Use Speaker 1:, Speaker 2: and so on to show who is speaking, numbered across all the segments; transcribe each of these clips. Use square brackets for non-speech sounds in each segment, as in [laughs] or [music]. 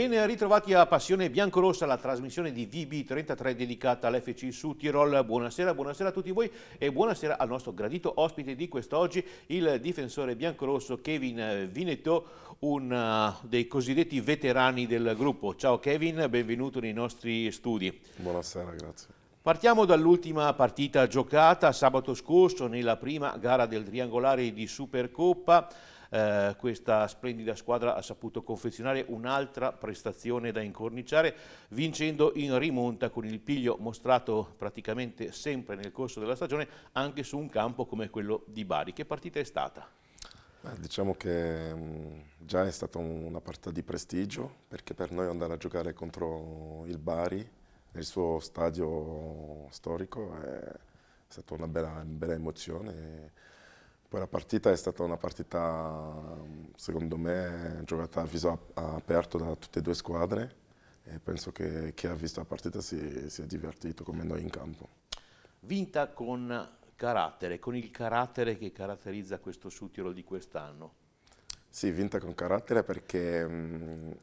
Speaker 1: Bene, ritrovati a Passione Biancorossa, la trasmissione di VB33 dedicata all'FC su Tirol. Buonasera, buonasera a tutti voi e buonasera al nostro gradito ospite di quest'oggi, il difensore biancorosso Kevin Vinetto, uno eh, dei cosiddetti veterani del gruppo. Ciao Kevin, benvenuto nei nostri studi. Buonasera, grazie. Partiamo dall'ultima partita giocata sabato scorso nella prima gara del triangolare di Supercoppa eh, questa splendida squadra ha saputo confezionare un'altra prestazione da incorniciare vincendo in rimonta con il piglio mostrato praticamente sempre nel corso della stagione anche su un campo come quello di Bari. Che partita è stata?
Speaker 2: Beh, diciamo che mh, mm, già è stata una partita di prestigio perché per noi andare a giocare contro il Bari nel suo stadio storico è stata una bella, una bella emozione. Poi la partita è stata una partita, secondo me, giocata a viso aperto da tutte e due squadre e penso che chi ha visto la partita si, si è divertito come noi in campo.
Speaker 1: Vinta con carattere, con il carattere che caratterizza questo Sutiro di quest'anno.
Speaker 2: Sì, vinta con carattere perché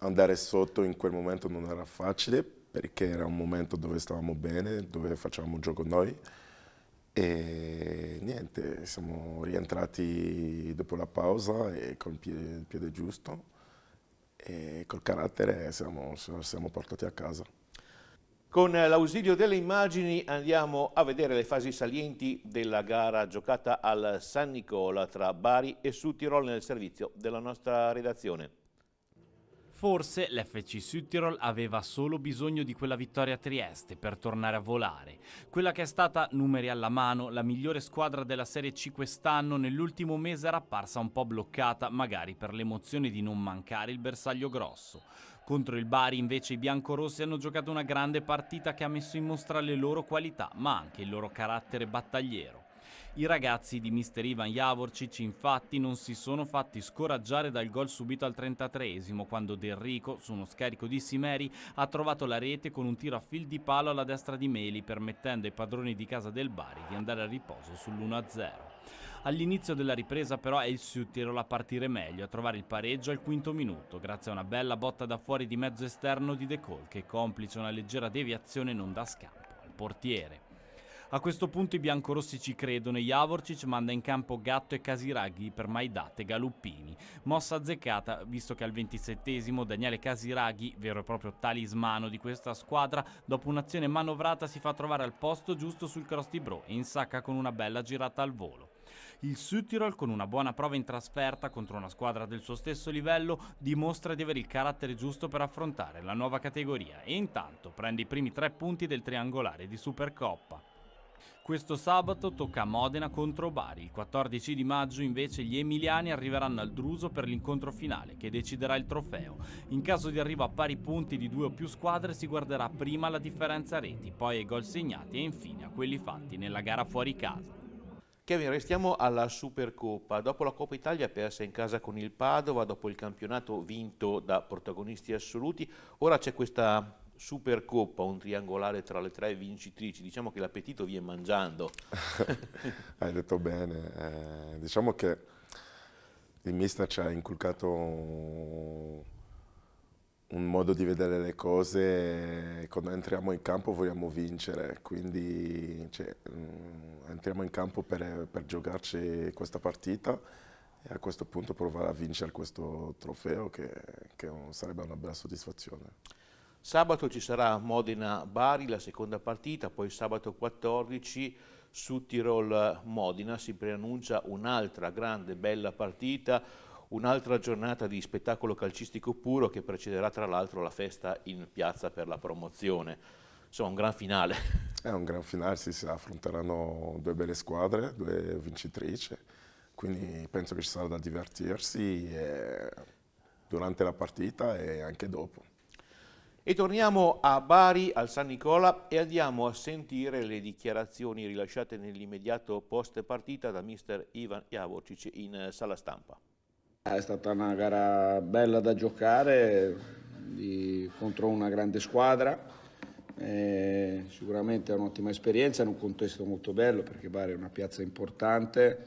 Speaker 2: andare sotto in quel momento non era facile perché era un momento dove stavamo bene, dove facevamo gioco noi e niente, siamo rientrati dopo la pausa e col piede, piede giusto e col carattere siamo, siamo portati a casa.
Speaker 1: Con l'ausilio delle immagini andiamo a vedere le fasi salienti della gara giocata al San Nicola tra Bari e Tirol nel servizio della nostra redazione.
Speaker 3: Forse l'FC Südtirol aveva solo bisogno di quella vittoria a Trieste per tornare a volare, quella che è stata, numeri alla mano, la migliore squadra della Serie C quest'anno nell'ultimo mese era apparsa un po' bloccata, magari per l'emozione di non mancare il bersaglio grosso. Contro il Bari invece i biancorossi hanno giocato una grande partita che ha messo in mostra le loro qualità, ma anche il loro carattere battagliero. I ragazzi di Mister Ivan Javorcic infatti non si sono fatti scoraggiare dal gol subito al 33esimo quando Del Rico, su uno scarico di Simeri, ha trovato la rete con un tiro a fil di palo alla destra di Meli permettendo ai padroni di casa del Bari di andare a riposo sull'1-0. All'inizio della ripresa però è il Suttirola a partire meglio, a trovare il pareggio al quinto minuto, grazie a una bella botta da fuori di mezzo esterno di De Col che complice una leggera deviazione non dà scampo al portiere. A questo punto i biancorossi ci credono e Javorcic manda in campo Gatto e Casiraghi per Maidate Galuppini. Mossa azzeccata, visto che al 27 esimo Daniele Casiraghi, vero e proprio talismano di questa squadra, dopo un'azione manovrata si fa trovare al posto giusto sul cross di Bro e insacca con una bella girata al volo. Il Südtirol, con una buona prova in trasferta contro una squadra del suo stesso livello, dimostra di avere il carattere giusto per affrontare la nuova categoria e intanto prende i primi tre punti del triangolare di Supercoppa. Questo sabato tocca a Modena contro Bari. Il 14 di maggio invece gli emiliani arriveranno al Druso per l'incontro finale che deciderà il trofeo. In caso di arrivo a pari punti di due o più squadre si guarderà prima la differenza reti, poi ai gol segnati e infine a quelli fatti nella gara fuori casa.
Speaker 1: Kevin, restiamo alla Supercoppa. Dopo la Coppa Italia persa in casa con il Padova, dopo il campionato vinto da protagonisti assoluti, ora c'è questa Supercoppa, un triangolare tra le tre vincitrici, diciamo che l'appetito viene mangiando.
Speaker 2: [laughs] Hai detto bene, eh, diciamo che il mister ci ha inculcato un modo di vedere le cose, quando entriamo in campo vogliamo vincere, quindi cioè, mm, entriamo in campo per, per giocarci questa partita e a questo punto provare a vincere questo trofeo che,
Speaker 1: che sarebbe una bella soddisfazione. Sabato ci sarà Modena-Bari la seconda partita, poi sabato 14 su Tirol-Modena si preannuncia un'altra grande bella partita, un'altra giornata di spettacolo calcistico puro che precederà tra l'altro la festa in piazza per la promozione. Insomma, un gran finale.
Speaker 2: [laughs] È un gran finale, sì, si affronteranno due belle squadre, due vincitrici, quindi penso che ci sarà da divertirsi eh, durante la partita e anche dopo.
Speaker 1: E torniamo a Bari, al San Nicola, e andiamo a sentire le dichiarazioni rilasciate nell'immediato post partita da mister Ivan Javorcic in eh, sala stampa.
Speaker 4: È stata una gara bella da giocare di, contro una grande squadra, eh, sicuramente è un'ottima esperienza in un contesto molto bello perché Bari è una piazza importante.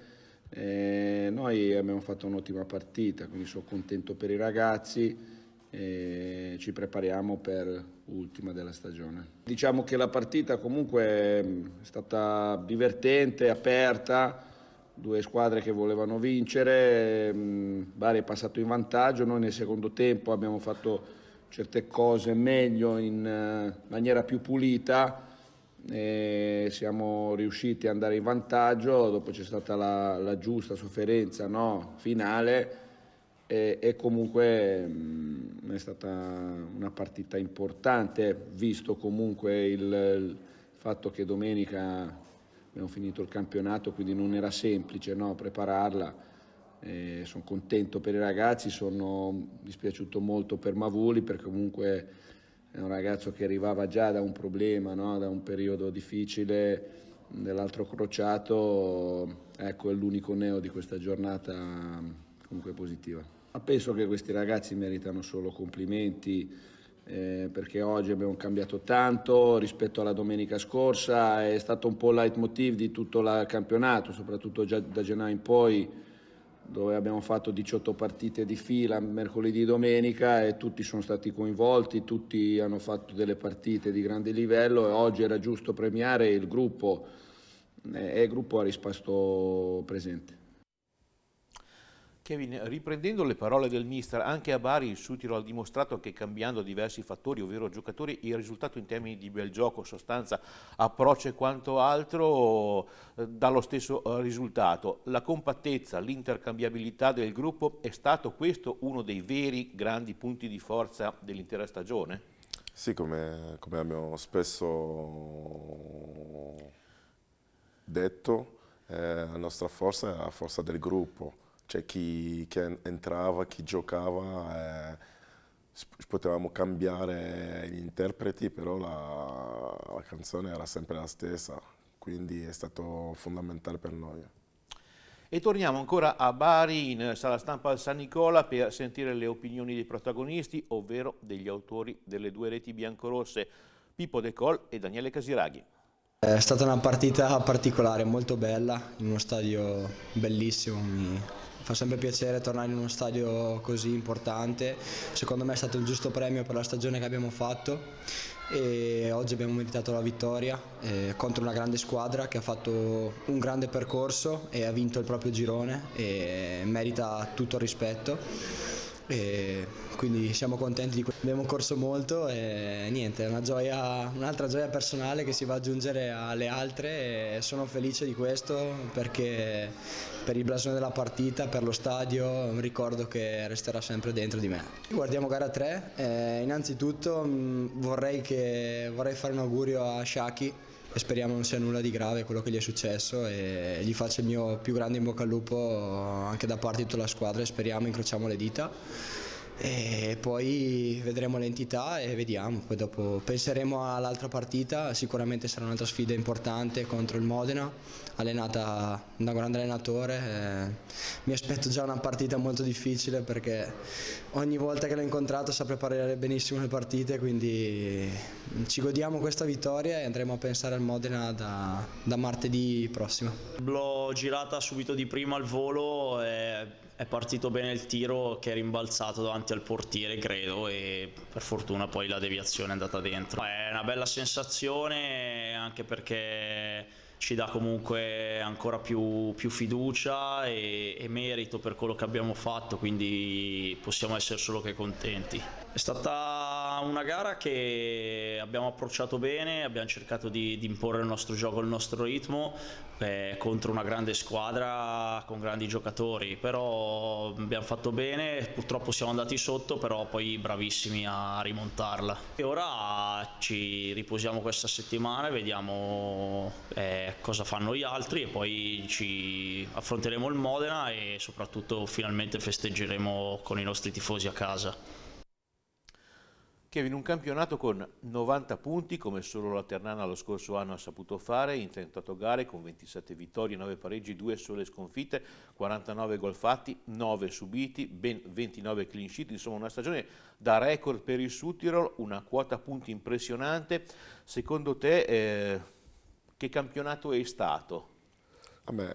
Speaker 4: Eh, noi abbiamo fatto un'ottima partita, quindi sono contento per i ragazzi e ci prepariamo per ultima della stagione. Diciamo che la partita comunque è mm, stata divertente, aperta, due squadre che volevano vincere, mm, Bari è passato in vantaggio, noi nel secondo tempo abbiamo fatto certe cose meglio in eh, maniera più pulita siamo riusciti ad andare in vantaggio, dopo c'è stata la, la giusta sofferenza no? finale e, e comunque mh, mm, è stata una partita importante, visto comunque il, il fatto che domenica abbiamo finito il campionato, quindi non era semplice no, prepararla. Eh, sono contento per i ragazzi, sono dispiaciuto molto per Mavuli perché comunque è un ragazzo che arrivava già da un problema, no, da un periodo difficile dell'altro crociato, ecco è l'unico neo di questa giornata comunque positiva. Ma penso che questi ragazzi meritano solo complimenti eh, perché oggi abbiamo cambiato tanto rispetto alla domenica scorsa, è stato un po' il leitmotiv di tutto il campionato, soprattutto già da gennaio in poi dove abbiamo fatto 18 partite di fila mercoledì e domenica e tutti sono stati coinvolti, tutti hanno fatto delle partite di grande livello e oggi era giusto premiare il gruppo eh, e il gruppo ha risposto presente.
Speaker 1: Kevin, riprendendo le parole del mister, anche a Bari il Sutiro ha dimostrato che cambiando diversi fattori, ovvero giocatori, il risultato in termini di bel gioco, sostanza, approccio e quanto altro eh, dà lo stesso eh, risultato. La compattezza, l'intercambiabilità del gruppo è stato questo uno dei veri grandi punti di forza dell'intera stagione?
Speaker 2: Sì, come, come abbiamo spesso detto, eh, la nostra forza è la forza del gruppo cioè chi, chi entrava, chi giocava, eh, potevamo cambiare gli interpreti, però la, la canzone era sempre la stessa, quindi è stato fondamentale per noi.
Speaker 1: E torniamo ancora a Bari in sala stampa al San Nicola per sentire le opinioni dei protagonisti, ovvero degli autori delle due reti biancorosse, Pippo De Col e Daniele Casiraghi.
Speaker 5: È stata una partita particolare, molto bella, in uno stadio bellissimo, mi fa sempre piacere tornare in uno stadio così importante, secondo me è stato il giusto premio per la stagione che abbiamo fatto e oggi abbiamo meritato la vittoria eh, contro una grande squadra che ha fatto un grande percorso e ha vinto il proprio girone e merita tutto il rispetto e quindi siamo contenti di questo. Abbiamo corso molto e niente, è un'altra gioia personale che si va ad aggiungere alle altre e sono felice di questo perché per il blasone della partita, per lo stadio, è un ricordo che resterà sempre dentro di me. Guardiamo gara 3, eh, innanzitutto mh, mm, vorrei, che, vorrei fare un augurio a Shaki speriamo non sia nulla di grave quello che gli è successo e gli faccio il mio più grande in bocca al lupo anche da parte di tutta la squadra e speriamo, incrociamo le dita e poi vedremo l'entità e vediamo, poi dopo penseremo all'altra partita, sicuramente sarà un'altra sfida importante contro il Modena, allenata da un grande allenatore, mi aspetto già una partita molto difficile perché ogni volta che l'ho incontrato sa preparare benissimo le partite, quindi ci godiamo questa vittoria e andremo a pensare al Modena da, da martedì prossimo.
Speaker 6: L'ho girata subito di prima al volo. E è partito bene il tiro che è rimbalzato davanti al portiere credo e per fortuna poi la deviazione è andata dentro. È una bella sensazione anche perché ci dà comunque ancora più, più fiducia e, e merito per quello che abbiamo fatto quindi possiamo essere solo che contenti. È stata una gara che abbiamo approcciato bene, abbiamo cercato di, di imporre il nostro gioco, il nostro ritmo eh, contro una grande squadra con grandi giocatori, però abbiamo fatto bene, purtroppo siamo andati sotto, però poi bravissimi a rimontarla. E ora ci riposiamo questa settimana e vediamo eh, cosa fanno gli altri e poi ci affronteremo il Modena e soprattutto finalmente festeggeremo con i nostri tifosi a casa
Speaker 1: che in un campionato con 90 punti, come solo la Ternana lo scorso anno ha saputo fare, in 38 gare con 27 vittorie, 9 pareggi, 2 sole sconfitte, 49 gol fatti, 9 subiti, ben 29 clean sheet, insomma una stagione da record per il Suttirol, una quota punti impressionante. Secondo te eh, che campionato è stato? Vabbè,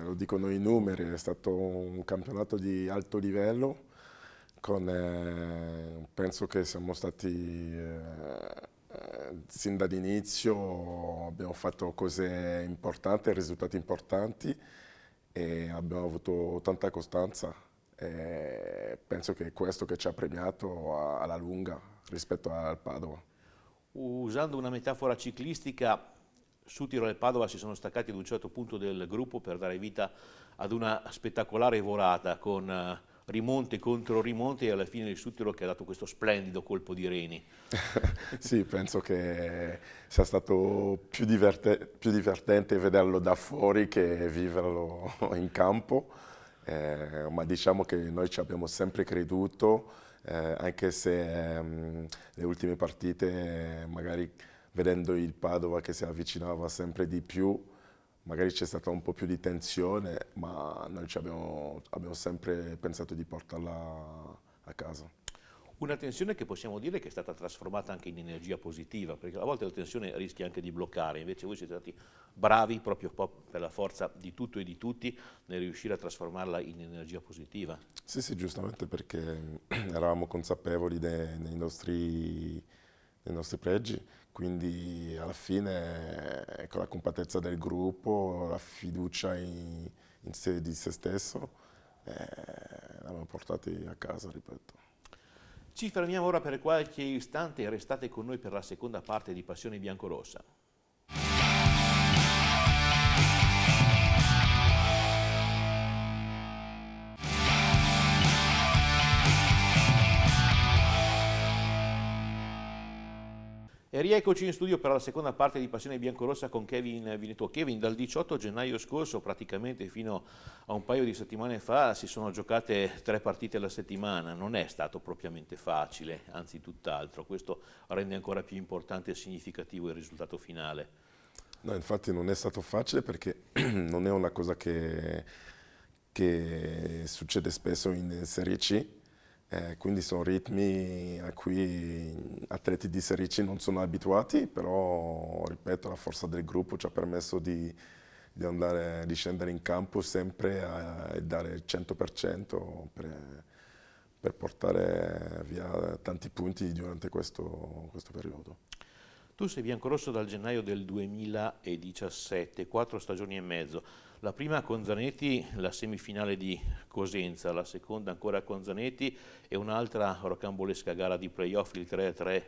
Speaker 1: eh, lo
Speaker 2: dicono i numeri, è stato un campionato di alto livello, con, eh, penso che siamo stati eh, eh, sin dall'inizio, abbiamo fatto cose importanti, risultati importanti e abbiamo avuto tanta costanza. E penso che è questo che ci ha premiato alla lunga rispetto al Padova.
Speaker 1: Usando una metafora ciclistica, su Tirol e Padova si sono staccati ad un certo punto del gruppo per dare vita ad una spettacolare volata con eh, rimonte contro rimonte e alla fine il Suttero che ha dato questo splendido colpo di reni. [laughs]
Speaker 2: sì, penso che sia stato più, diverte più, divertente vederlo da fuori che viverlo [laughs] in campo, eh, ma diciamo che noi ci abbiamo sempre creduto, eh, anche se ehm, le ultime partite magari vedendo il Padova che si avvicinava sempre di più, magari c'è stata un po' più di tensione, ma noi abbiamo, abbiamo, sempre pensato di portarla a casa.
Speaker 1: Una tensione che possiamo dire che è stata trasformata anche in energia positiva, perché a volte la tensione rischia anche di bloccare, invece voi siete stati bravi proprio per la forza di tutto e di tutti nel riuscire a trasformarla in energia positiva.
Speaker 2: Sì, sì, giustamente perché ehm, [clears throat] eravamo consapevoli dei, dei nostri dei nostri pregi, quindi alla fine con ecco, la compattezza del gruppo, la fiducia in, in sé di se stesso, eh, l'hanno portati a casa, ripeto.
Speaker 1: Ci fermiamo ora per qualche istante e restate con noi per la seconda parte di Passione Biancorossa. E rieccoci in studio per la seconda parte di Passione Biancorossa con Kevin Vineto. Kevin, dal 18 gennaio scorso, praticamente fino a un paio di settimane fa, si sono giocate tre partite alla settimana. Non è stato propriamente facile, anzi tutt'altro. Questo rende ancora più importante e significativo il risultato finale.
Speaker 2: No, infatti non è stato facile perché [clears throat] non è una cosa che, che succede spesso in Serie C eh, quindi sono ritmi a cui atleti di Serie C non sono abituati, però ripeto la forza del gruppo ci ha permesso di, di, andare, di scendere in campo sempre a, e dare il 100% per, per, portare via tanti punti durante questo, questo periodo.
Speaker 1: Tu sei biancorosso dal gennaio del 2017, quattro stagioni e mezzo la prima con Zanetti, la semifinale di Cosenza, la seconda ancora con Zanetti e un'altra rocambolesca gara di playoff, il 3-3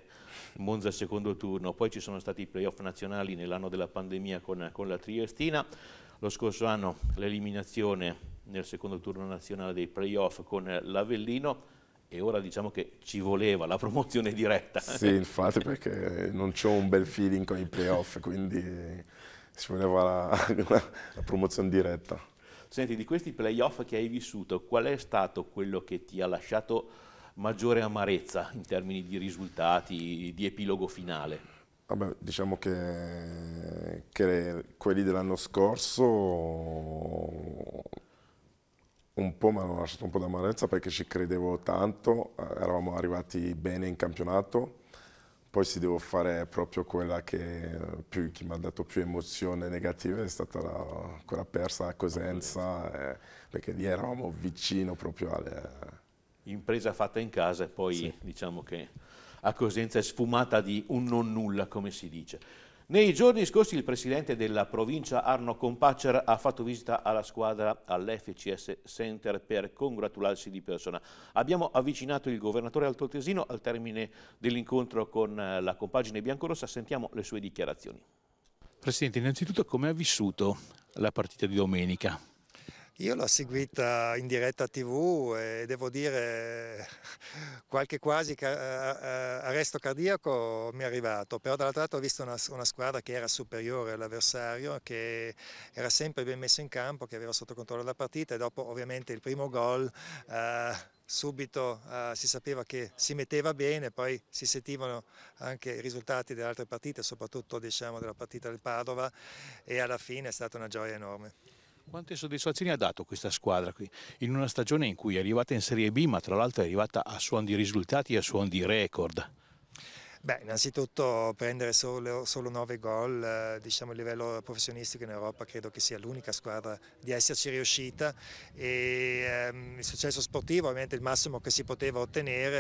Speaker 1: Monza al secondo turno, poi ci sono stati i playoff nazionali nell'anno della pandemia con, con la Triestina, lo scorso anno l'eliminazione nel secondo turno nazionale dei playoff con l'Avellino, e ora diciamo che ci voleva la promozione diretta. Sì, infatti
Speaker 2: perché non c'ho un bel feeling con i playoff, quindi si vedeva [laughs] la, la promozione diretta.
Speaker 1: Senti, di questi playoff che hai vissuto, qual è stato quello che ti ha lasciato maggiore amarezza in termini di risultati, di epilogo finale?
Speaker 2: Vabbè, diciamo che, che quelli dell'anno scorso un po' mi hanno lasciato un po' d'amarezza perché ci credevo tanto, eh, eravamo arrivati bene in campionato, poi se devo fare proprio quella che, più, che mi ha dato più emozione negativa è stata la, quella persa a Cosenza,
Speaker 1: eh, perché lì eravamo vicino proprio alle... Eh. Impresa fatta in casa e poi sì. diciamo che a Cosenza è sfumata di un non nulla, come si dice. Nei giorni scorsi il presidente della provincia Arno Compacer ha fatto visita alla squadra all'FCS Center per congratularsi di persona. Abbiamo avvicinato il governatore Altotesino al termine dell'incontro con eh, la compagine biancorossa, sentiamo le sue dichiarazioni. Presidente, innanzitutto come ha vissuto la partita di domenica?
Speaker 7: Io l'ho seguita in diretta tv e devo dire [laughs] qualche quasi arresto cardiaco mi è arrivato, però dall'altra parte ho visto una, una squadra che era superiore all'avversario, che era sempre ben messa in campo, che aveva sotto controllo la partita e dopo ovviamente il primo gol... Eh, subito uh, si sapeva che si metteva bene, poi si sentivano anche i risultati delle altre partite, soprattutto diciamo, della partita del Padova e alla fine è stata una gioia enorme.
Speaker 1: Quante soddisfazioni ha dato questa squadra qui in una stagione in cui è arrivata in Serie B, ma tra l'altro è arrivata a suon di risultati e a suon di record?
Speaker 7: Beh, innanzitutto prendere solo, solo 9 gol, eh, diciamo a livello professionistico in Europa credo che sia l'unica squadra di esserci riuscita e ehm, il successo sportivo ovviamente il massimo che si poteva ottenere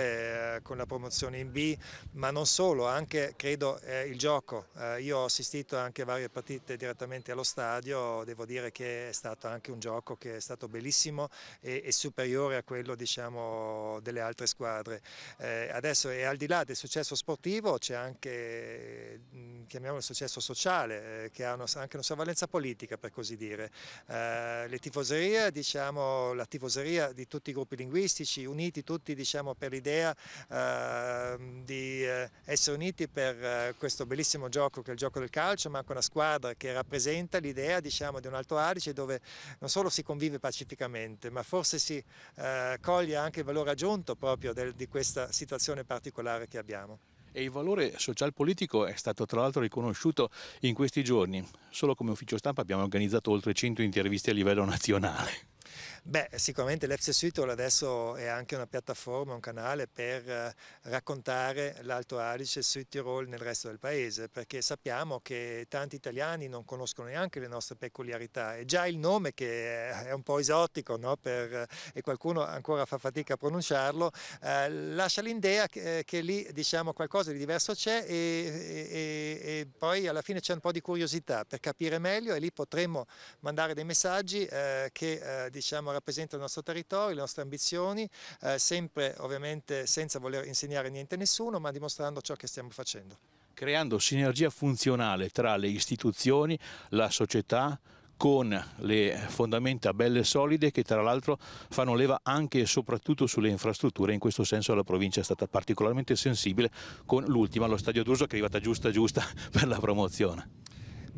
Speaker 7: eh, con la promozione in B, ma non solo, anche credo eh, il gioco. Eh, io ho assistito anche a varie partite direttamente allo stadio, devo dire che è stato anche un gioco che è stato bellissimo e, e superiore a quello diciamo, delle altre squadre. Eh, adesso è al di là del successo sportivo, sportivo, c'è anche, mhmm, chiamiamolo successo sociale, eh, che ha anche una sua valenza politica per così dire. Eh, le tifoserie, diciamo, la tifoseria di tutti i gruppi linguistici, uniti tutti diciamo, per l'idea ehm, di eh, essere uniti per questo bellissimo gioco che è il gioco del calcio, ma anche una squadra che rappresenta l'idea diciamo, di un Alto Adige dove non solo si convive pacificamente, ma forse si coglie anche il valore aggiunto proprio di questa situazione particolare che abbiamo
Speaker 1: e il valore social-politico è stato tra l'altro riconosciuto in questi giorni. Solo come ufficio stampa abbiamo organizzato oltre 100 interviste a livello [laughs] nazionale.
Speaker 7: Beh, sicuramente l'FC Suitol adesso è anche una piattaforma, un canale per eh, raccontare l'Alto Adige sui Tirol nel resto del paese, perché sappiamo che tanti italiani non conoscono neanche le nostre peculiarità e già il nome che è un po' esotico no? per, e qualcuno ancora fa fatica a pronunciarlo, eh, lascia l'idea che, eh, che, lì diciamo qualcosa di diverso c'è e, e, e, poi alla fine c'è un po' di curiosità per capire meglio e lì potremmo mandare dei messaggi eh, che eh, diciamo rappresenta il nostro territorio, le nostre ambizioni, eh, sempre ovviamente senza voler insegnare niente a nessuno, ma dimostrando ciò che stiamo facendo.
Speaker 1: Creando sinergia funzionale tra le istituzioni, la società, con le fondamenta belle e solide che tra l'altro fanno leva anche e soprattutto sulle infrastrutture, in questo senso la provincia è stata particolarmente sensibile con l'ultima, lo Stadio d'Urso che è arrivata giusta giusta [laughs] per la promozione.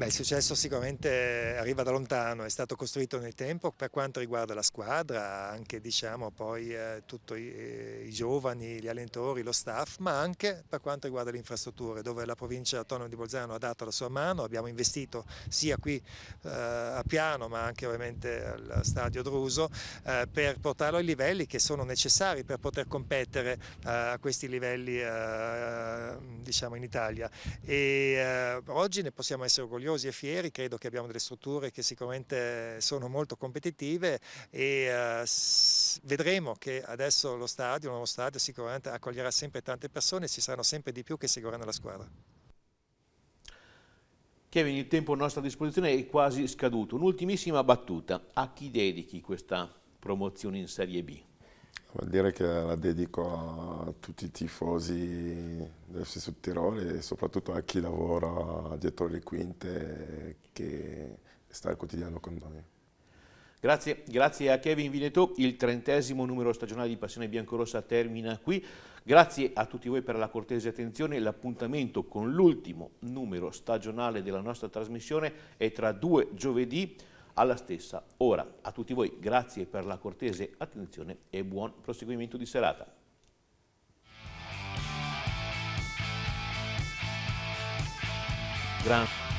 Speaker 7: Beh, il successo sicuramente arriva da lontano, è stato costruito nel tempo per quanto riguarda la squadra, anche diciamo poi eh, tutti i, eh, i, giovani, gli allenatori, lo staff, ma anche per quanto riguarda le infrastrutture, dove la provincia autonoma di Bolzano ha dato la sua mano, abbiamo investito sia qui eh, a Piano ma anche ovviamente al stadio Druso eh, per portarlo ai livelli che sono necessari per poter competere eh, a questi livelli eh, diciamo in Italia e oggi ne possiamo essere orgogliosi orgogliosi e fieri, credo che abbiamo delle strutture che sicuramente sono molto competitive e eh, vedremo che adesso lo stadio, il nuovo stadio sicuramente accoglierà sempre tante persone, e ci saranno sempre di più che seguiranno la squadra.
Speaker 1: Kevin, il tempo a nostra disposizione è quasi scaduto. Un'ultimissima battuta. A chi dedichi questa promozione in Serie B?
Speaker 2: Vuol dire che la dedico a tutti i tifosi del Sud Tirol e soprattutto a chi lavora dietro le quinte che sta al quotidiano con noi.
Speaker 1: Grazie, grazie a Kevin Vineto, il trentesimo numero stagionale di Passione Biancorossa termina qui. Grazie a tutti voi per la cortese attenzione, l'appuntamento con l'ultimo numero stagionale della nostra trasmissione è tra due giovedì alla stessa ora. A tutti voi grazie per la cortese attenzione e buon proseguimento di serata.
Speaker 7: Grazie.